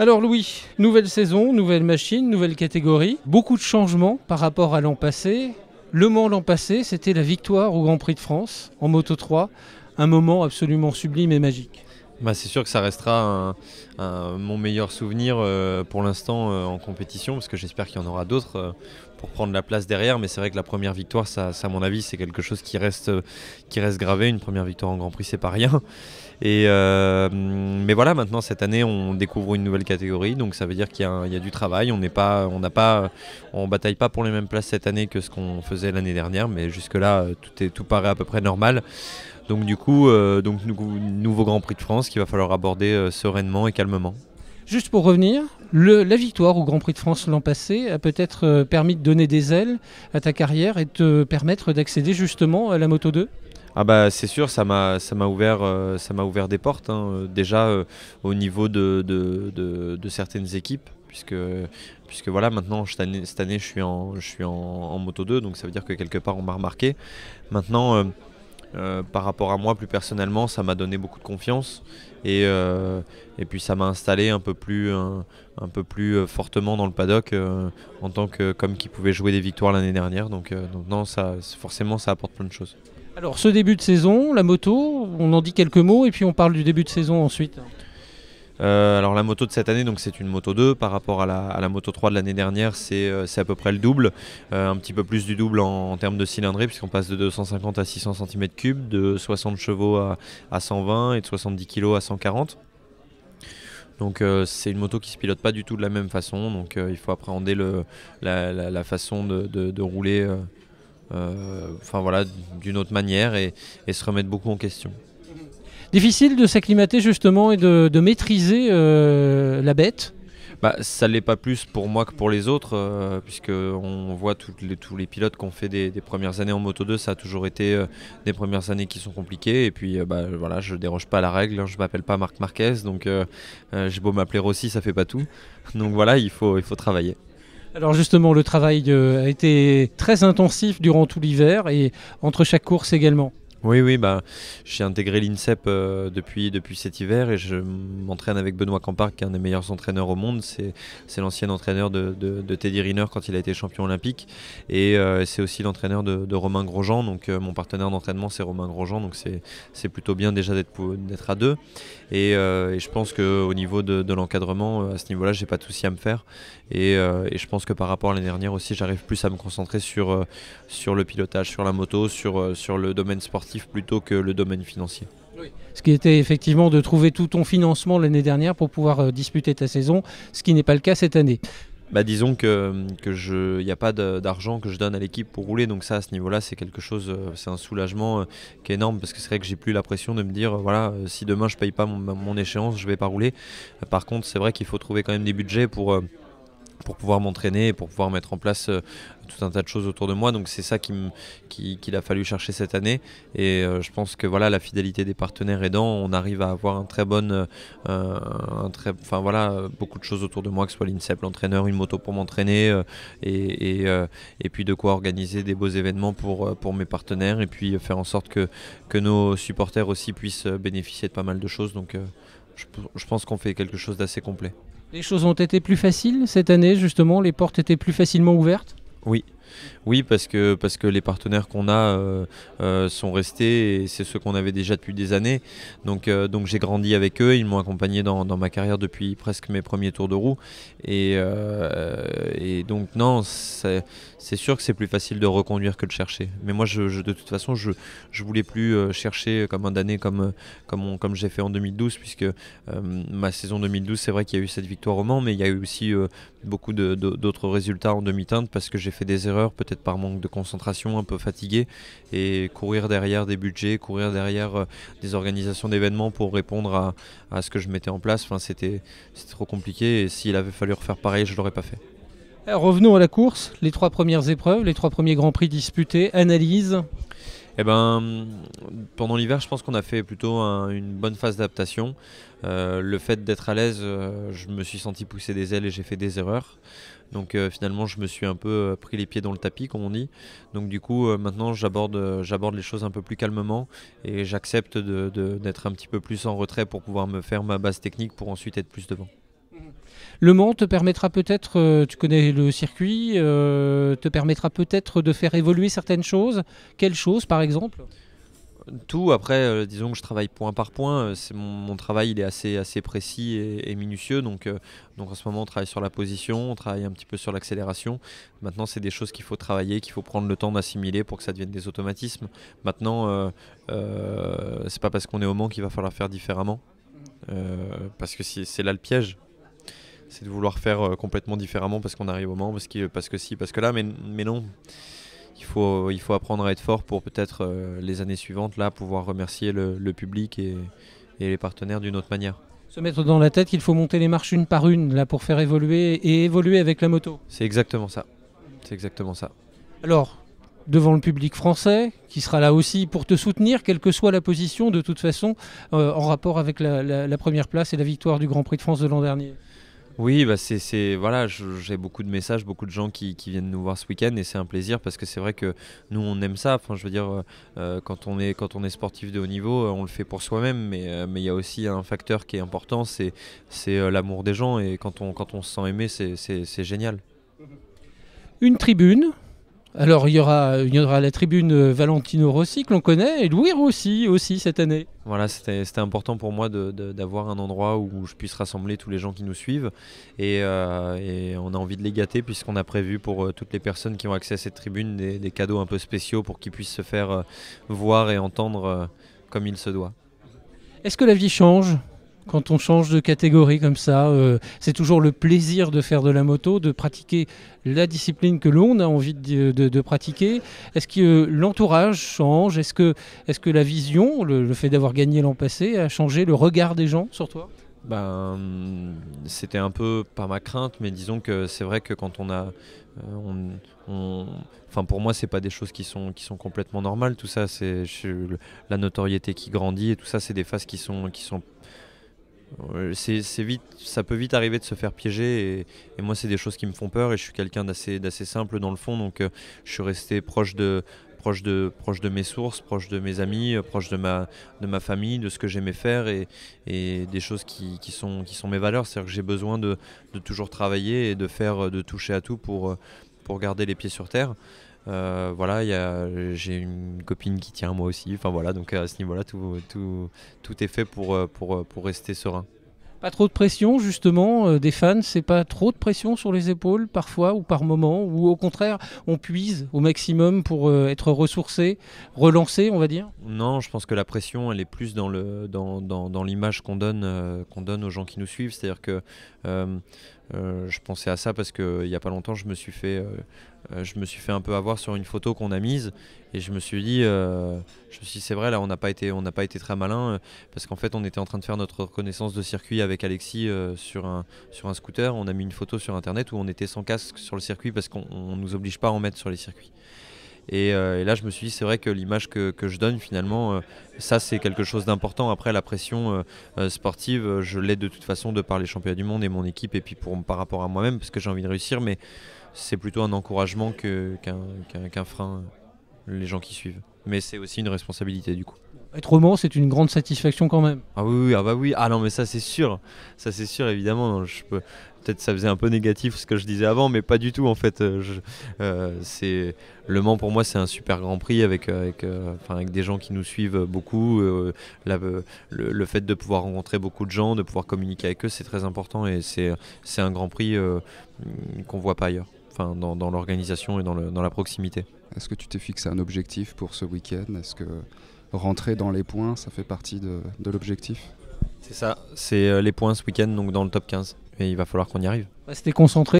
Alors Louis, nouvelle saison, nouvelle machine, nouvelle catégorie, beaucoup de changements par rapport à l'an passé. Le Mans l'an passé, c'était la victoire au Grand Prix de France en Moto 3, un moment absolument sublime et magique. Bah c'est sûr que ça restera mon meilleur souvenir euh, pour l'instant euh, en compétition, parce que j'espère qu'il y en aura d'autres euh, pour prendre la place derrière. Mais c'est vrai que la première victoire, à mon avis, c'est quelque chose qui reste, qui reste gravé. Une première victoire en Grand Prix, c'est pas rien. Et, euh, mais voilà, maintenant cette année, on découvre une nouvelle catégorie, donc ça veut dire qu'il y, a du travail. On n'est pas, on n'a pas, on bataille pas pour les mêmes places cette année que ce qu'on faisait l'année dernière, mais jusque là, euh, tout est, tout paraît à peu près normal. Donc du coup, euh, donc nouveau Grand Prix de France qu'il va falloir aborder sereinement et calmement. Juste pour revenir, la victoire au Grand Prix de France l'an passé a peut-être permis de donner des ailes à ta carrière et te permettre d'accéder justement à la Moto 2 ah bah c'est sûr, ça m'a ça m'a ouvert euh, ça m'a ouvert des portes hein. euh, déjà euh, au niveau de certaines équipes puisque puisque voilà maintenant cette année, je suis en je suis en, moto 2 donc ça veut dire que quelque part on m'a remarqué. Maintenant par rapport à moi plus personnellement ça m'a donné beaucoup de confiance et, et puis ça m'a installé un peu plus peu plus fortement dans le paddock en tant que comme qui pouvait jouer des victoires l'année dernière donc, donc non ça forcément ça apporte plein de choses. Alors, ce début de saison, la moto, on en dit quelques mots et puis on parle du début de saison ensuite. Euh, alors la moto de cette année, donc c'est une moto 2 par rapport à la, moto 3 de l'année dernière, euh, c'est à peu près le double, euh, un petit peu plus du double en, termes de cylindrée puisqu'on passe de 250 à 600 cm3, de 60 chevaux à, 120 et de 70 kg à 140. Donc c'est une moto qui se pilote pas du tout de la même façon. Donc il faut appréhender le, la, façon de, rouler euh, enfin voilà, d'une autre manière et, se remettre beaucoup en question. Difficile de s'acclimater justement et de, maîtriser euh, la bête bah, Ça l'est pas plus pour moi que pour les autres, puisqu'on euh, puisque on voit les, tous les pilotes qu'on fait des, premières années en Moto 2, ça a toujours été des premières années qui sont compliquées. Et puis bah, voilà, je déroge pas à la règle, je hein, je m'appelle pas Marc Marquez, donc j'ai beau m'appeler Rossi, ça fait pas tout. Donc voilà, il faut, il faut travailler. Alors justement, le travail euh, a été très intensif durant tout l'hiver et entre chaque course également. Oui, oui, bah, j'ai intégré l'INSEP euh, depuis, depuis cet hiver et je m'entraîne avec Benoît Campard, qui est un des meilleurs entraîneurs au monde. C'est l'ancien entraîneur de, Teddy Riner quand il a été champion olympique. Et euh, c'est aussi l'entraîneur de, Romain Grosjean. Donc euh, mon partenaire d'entraînement, c'est Romain Grosjean. Donc c'est plutôt bien déjà d'être à deux. Et, je pense qu'au niveau de, l'encadrement, à ce niveau-là, j'ai pas de soucis à me faire. Et, je pense que par rapport à l'année dernière aussi, j'arrive plus à me concentrer sur, sur le pilotage, sur la moto, sur, sur le domaine sportif plutôt que le domaine financier. Ce qui était effectivement de trouver tout ton financement l'année dernière pour pouvoir euh, disputer ta saison, ce qui n'est pas le cas cette année. Bah disons que qu'il n'y a pas d'argent que je donne à l'équipe pour rouler, donc ça à ce niveau-là c'est quelque chose, euh, c'est un soulagement euh, qui est énorme parce que c'est vrai que j'ai plus la pression de me dire voilà si demain je paye pas mon, échéance je vais pas rouler. Par contre c'est vrai qu'il faut trouver quand même des budgets pour pour pouvoir m'entraîner, et pour pouvoir mettre en place euh, tout un tas de choses autour de moi. Donc c'est ça qu'il qui, qui a fallu chercher cette année. Et euh, je pense que voilà, la fidélité des partenaires aidant, on arrive à avoir un très bon, euh, voilà, beaucoup de choses autour de moi, que ce soit l'INSEP, l'entraîneur, une moto pour m'entraîner, et, et, puis de quoi organiser des beaux événements pour, pour mes partenaires, et puis faire en sorte que, que nos supporters aussi puissent bénéficier de pas mal de choses. Donc je pense qu'on fait quelque chose d'assez complet. Les choses ont été plus faciles cette année, justement, les portes étaient plus facilement ouvertes Oui, oui, parce que, parce que les partenaires qu'on a euh, euh, sont restés et c'est ceux qu'on avait déjà depuis des années. Donc, euh, donc j'ai grandi avec eux, ils m'ont accompagné dans, ma carrière depuis presque mes premiers tours de roue. Et, et donc, non, c'est sûr que c'est plus facile de reconduire que de chercher. Mais moi, je, de toute façon, je ne voulais plus chercher comme un d'année comme, comme, comme j'ai fait en 2012, puisque ma saison 2012, c'est vrai qu'il y a eu cette victoire au Mans, mais il y a eu aussi beaucoup d'autres résultats en demi-teinte parce que j'ai fait des erreurs peut-être par manque de concentration, un peu fatigué, et courir derrière des budgets, courir derrière euh, des organisations d'événements pour répondre à, ce que je mettais en place, enfin, c'était trop compliqué, et s'il avait fallu refaire pareil, je ne l'aurais pas fait. Eh, revenons à la course, les trois premières épreuves, les trois premiers grands prix disputés, analyse eh ben, pendant l'hiver, je pense qu'on a fait plutôt une bonne phase d'adaptation. Euh, le fait d'être à l'aise, euh, je me suis senti pousser des ailes et j'ai fait des erreurs. Donc euh, finalement, je me suis un peu pris les pieds dans le tapis, comme on dit. Donc du coup, maintenant, j'aborde, les choses un peu plus calmement et j'accepte d'être un petit peu plus en retrait pour pouvoir me faire ma base technique pour ensuite être plus devant. Le Mans te permettra peut-être, euh, tu connais le circuit, euh, te permettra peut-être de faire évoluer certaines choses. Quelles choses par exemple tout. Après, euh, disons que je travaille point par point. c'est mon, travail, il est assez, assez précis et, minutieux. Donc, donc en ce moment, on travaille sur la position, on travaille un petit peu sur l'accélération. Maintenant, c'est des choses qu'il faut travailler, qu'il faut prendre le temps d'assimiler pour que ça devienne des automatismes. Maintenant, c'est pas parce qu'on est au Mans qu'il va falloir faire différemment. parce que c'est là le piège, c'est de vouloir faire euh, complètement différemment parce qu'on arrive au moment, parce que, parce que si, parce que là, mais, mais non. Il faut, il faut apprendre à être fort pour peut-être euh, les années suivantes, là, pouvoir remercier le, public et, les partenaires d'une autre manière. Se mettre dans la tête qu'il faut monter les marches une par une là pour faire évoluer et évoluer avec la moto. C'est exactement ça. C'est exactement ça. Alors, devant le public français, qui sera là aussi pour te soutenir, quelle que soit la position, de toute façon, euh, en rapport avec la première place et la victoire du Grand Prix de France de l'an dernier. Oui, bah c'est, voilà, j'ai beaucoup de messages, beaucoup de gens qui, viennent nous voir ce week-end et c'est un plaisir parce que c'est vrai que nous on aime ça. Enfin, je veux dire, euh, euh, quand on est quand on est sportif de haut niveau, euh, on le fait pour soi-même, mais mais il y a aussi un facteur qui est important, c'est c'est l'amour des gens et quand on quand on se sent aimé, c'est génial. Une tribune alors il y aura, il y aura la tribune euh, Valentino Rossi que l'on connaît et Louis Rossi aussi cette année. Voilà, c'était important pour moi d'avoir un endroit où je puisse rassembler tous les gens qui nous suivent et, euh, on a envie de les gâter puisqu'on a prévu pour euh, toutes les personnes qui ont accès à cette tribune des, cadeaux un peu spéciaux pour qu'ils puissent se faire voir et entendre comme il se doit. Est-ce que la vie change quand on change de catégorie comme ça. Euh, c'est toujours le plaisir de faire de la moto, de pratiquer la discipline que l'on a envie de, pratiquer. Est-ce que euh, l'entourage change Est-ce que, est que la vision, le, fait d'avoir gagné l'an passé, a changé le regard des gens sur toi ben, c'était un peu pas ma crainte, mais disons que c'est vrai que quand on a, euh, enfin pour moi c'est pas des choses qui sont qui sont complètement normales tout ça c'est la notoriété qui grandit et tout ça c'est des phases qui sont qui sont c'est, vite, ça peut vite arriver de se faire piéger et, moi c'est des choses qui me font peur et je suis quelqu'un d'assez, simple dans le fond donc euh, je suis resté proche de, proche proche de mes sources, proche de mes amis, euh, proche de ma, famille, de ce que j'aimais faire et, des choses qui, sont, mes valeurs. C'est-à-dire que j'ai besoin de, toujours travailler et de faire, de toucher à tout pour euh, garder les pieds sur terre. Euh, voilà, j'ai une copine qui tient, moi aussi. Enfin voilà, donc à ce niveau-là, tout, tout, tout, est fait pour, euh, pour, euh, pour, rester serein. Pas trop de pression, justement, des fans, c'est pas trop de pression sur les épaules, parfois ou par moment, ou au contraire, on puise au maximum pour être ressourcé, relancé, on va dire Non, je pense que la pression, elle est plus dans l'image dans, dans, dans qu'on donne, qu'on donne aux gens qui nous suivent. C'est-à-dire que euh, je pensais à ça parce qu'il n'y a pas longtemps, euh, euh, je me, suis fait, un peu avoir sur une photo qu'on a mise et je me suis dit, c'est vrai, là, on n'a pas, été, très malin parce qu'en fait, on était en train de faire notre reconnaissance de circuit avec Alexis sur, sur un scooter. On a mis une photo sur internet où on était sans casque sur le circuit parce qu'on ne nous oblige pas à en mettre sur les circuits. Euh, et, là, je me suis dit, c'est vrai que l'image que, je donne, finalement, euh, ça, c'est quelque chose d'important. Après, la pression euh, sportive, je l'ai de toute façon de par les championnats du monde et mon équipe, et puis pour, par rapport à moi-même, parce que j'ai envie de réussir, mais c'est plutôt un encouragement qu'un frein, les gens qui suivent. Mais c'est aussi une responsabilité, du coup être Mans, c'est une grande satisfaction quand même. Ah oui, oui, ah bah oui. Ah non, mais ça c'est sûr. Ça c'est sûr, évidemment. Je peux... Peut-être ça faisait un peu négatif ce que je disais avant, mais pas du tout en fait. Euh, euh, c'est Le Mans pour moi c'est un super grand prix avec euh, avec, avec des gens qui nous suivent beaucoup. le, fait de pouvoir rencontrer beaucoup de gens, de pouvoir communiquer avec eux, c'est très important et c'est c'est un grand prix qu'on voit pas ailleurs. Enfin, dans, l'organisation et dans, dans la proximité. Est-ce que tu t'es fixé un objectif pour ce week-end Est-ce que rentrer dans les points, ça fait partie de, l'objectif. C'est ça, c'est euh, les points ce week-end, donc dans le top 15. Et il va falloir qu'on y arrive. Restez concentré,